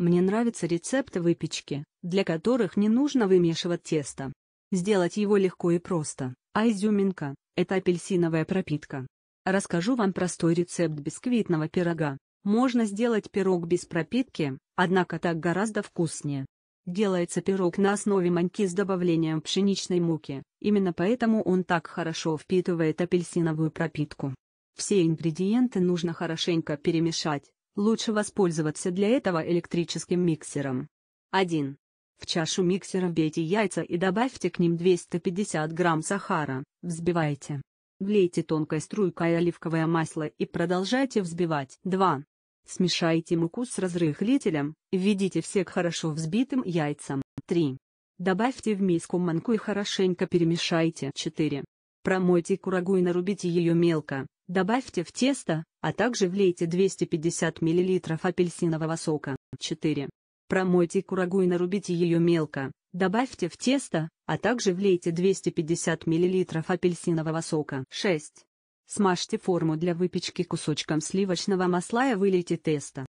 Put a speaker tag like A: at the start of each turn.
A: Мне нравятся рецепты выпечки, для которых не нужно вымешивать тесто. Сделать его легко и просто, а изюминка – это апельсиновая пропитка. Расскажу вам простой рецепт бисквитного пирога. Можно сделать пирог без пропитки, однако так гораздо вкуснее. Делается пирог на основе маньки с добавлением пшеничной муки, именно поэтому он так хорошо впитывает апельсиновую пропитку. Все ингредиенты нужно хорошенько перемешать, Лучше воспользоваться для этого электрическим миксером. 1. В чашу миксера вбейте яйца и добавьте к ним 250 грамм сахара, взбивайте. Влейте тонкой струйкой оливковое масло и продолжайте взбивать. 2. Смешайте муку с разрыхлителем, введите все к хорошо взбитым яйцам. 3. Добавьте в миску манку и хорошенько перемешайте. 4. Промойте курагу и нарубите ее мелко, Добавьте в тесто, а также влейте 250 мл апельсинового сока. 4. Промойте курагу и нарубите ее мелко. Добавьте в тесто, а также влейте 250 мл апельсинового сока. 6. Смажьте форму для выпечки кусочком сливочного масла и вылейте тесто.